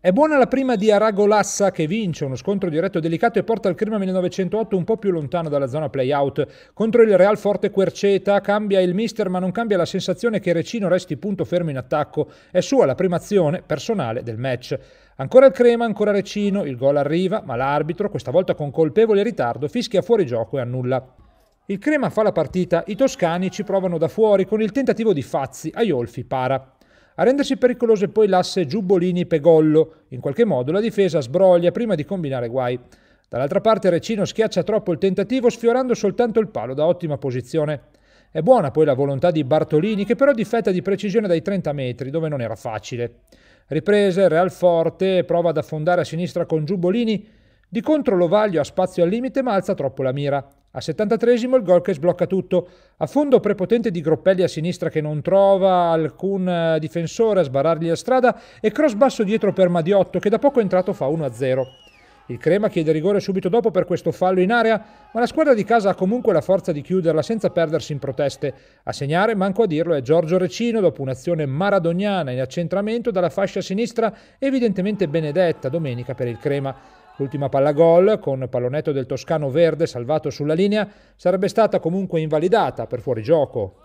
È buona la prima di Aragolassa che vince, uno scontro diretto delicato e porta il Crema 1908 un po' più lontano dalla zona playout. Contro il Real Forte Querceta cambia il mister ma non cambia la sensazione che Recino resti punto fermo in attacco. È sua la prima azione personale del match. Ancora il Crema, ancora Recino, il gol arriva ma l'arbitro, questa volta con colpevole ritardo, fischia fuori gioco e annulla. Il Crema fa la partita, i toscani ci provano da fuori con il tentativo di Fazzi, Aiolfi para. A rendersi pericoloso è poi l'asse Giubbolini-Pegollo. In qualche modo la difesa sbroglia prima di combinare guai. Dall'altra parte Recino schiaccia troppo il tentativo sfiorando soltanto il palo da ottima posizione. È buona poi la volontà di Bartolini che però difetta di precisione dai 30 metri dove non era facile. Riprese, Real forte, prova ad affondare a sinistra con Giubbolini. Di contro Lovaglio ha spazio al limite ma alza troppo la mira. Al 73 il gol che sblocca tutto. A fondo prepotente di Groppelli a sinistra che non trova alcun eh, difensore a sbarrargli la strada e cross basso dietro per Madiotto che da poco è entrato fa 1-0. Il Crema chiede rigore subito dopo per questo fallo in area, ma la squadra di casa ha comunque la forza di chiuderla senza perdersi in proteste. A segnare, manco a dirlo, è Giorgio Recino dopo un'azione maradoniana in accentramento dalla fascia sinistra, evidentemente benedetta domenica per il Crema. L'ultima palla gol, con pallonetto del Toscano Verde salvato sulla linea, sarebbe stata comunque invalidata per fuorigioco.